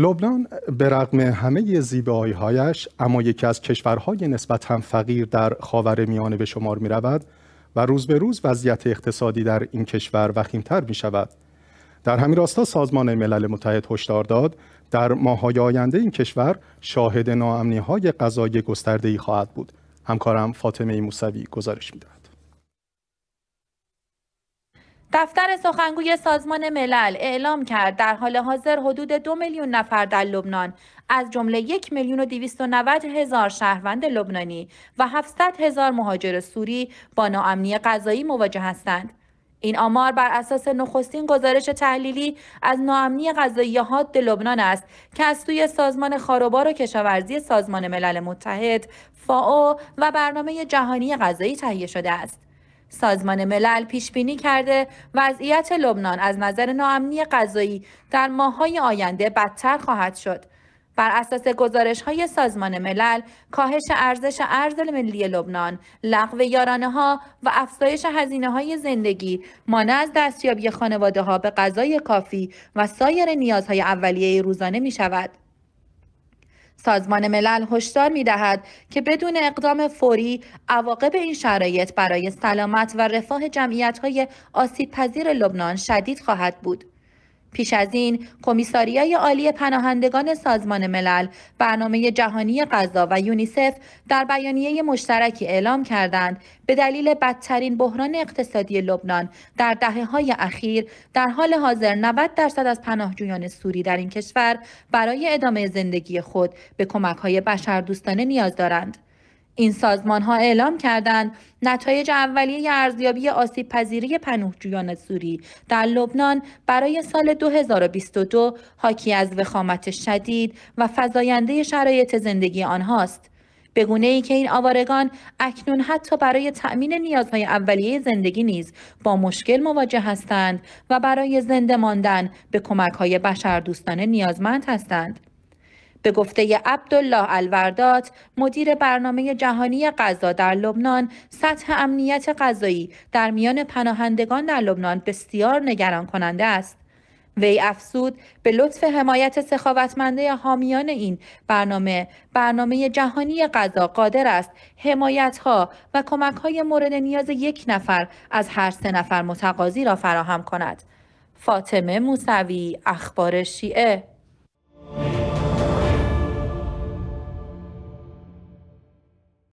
لبنان به رغم همه زیبایی هایش اما یکی از کشورهای نسبت هم فقیر در خاور میانه به شمار می رود و روز به روز وضعیت اقتصادی در این کشور وخیمتر می شود. در همین راستا سازمان ملل متحد هشدار داد در ماهای آینده این کشور شاهد ناامنی های غذای گسترده ای خواهد بود. همکارم فاطمه موسوی گزارش میدهد. دفتر سخنگوی سازمان ملل اعلام کرد در حال حاضر حدود دو میلیون نفر در لبنان از جمله یک میلیون و دویست و هزار شهروند لبنانی و 700 هزار مهاجر سوری با ناامنی غذایی مواجه هستند. این آمار بر اساس نخستین گزارش تحلیلی از ناامنی غذایی حاد لبنان است که از سوی سازمان خاروبار و کشاورزی سازمان ملل متحد فاو و برنامه جهانی غذایی تهیه شده است. سازمان ملل پیش بینی کرده وضعیت لبنان از نظر ناامنی غذایی در ماه‌های آینده بدتر خواهد شد. بر اساس گزارش های سازمان ملل، کاهش ارزش ارز ملی لبنان، لغو یارانه ها و افزایش هزینه های زندگی، مانع از دستیابی خانواده ها به غذای کافی و سایر نیازهای اولیه روزانه می شود. سازمان ملل هشدار می دهد که بدون اقدام فوری عواقب این شرایط برای سلامت و رفاه جمعیت های آسیب پذیر لبنان شدید خواهد بود. پیش از این کمیساریای عالی پناهندگان سازمان ملل برنامه جهانی غذا و یونیسف در بیانیه مشترکی اعلام کردند به دلیل بدترین بحران اقتصادی لبنان در دهه های اخیر در حال حاضر 90 درصد از پناهجویان سوری در این کشور برای ادامه زندگی خود به کمک های دوستانه نیاز دارند این سازمان ها اعلام کردند نتایج اولیه ارزیابی آسیب پذیری پناهجویان سوری در لبنان برای سال 2022 حاکی از وخامت شدید و فزاینده شرایط زندگی آنهاست. به گونه ای که این آوارگان اکنون حتی برای تأمین نیازهای اولیه زندگی نیز با مشکل مواجه هستند و برای زنده ماندن به کمکهای بشردوستانه نیازمند هستند. به گفته عبدالله الوردات مدیر برنامه جهانی غذا در لبنان سطح امنیت غذایی در میان پناهندگان در لبنان بسیار نگران کننده است وی افزود به لطف حمایت سخاوتمنده حامیان این برنامه برنامه جهانی غذا قادر است حمایت و کمک های مورد نیاز یک نفر از هر سه نفر متقاضی را فراهم کند فاطمه موسوی اخبار شیعه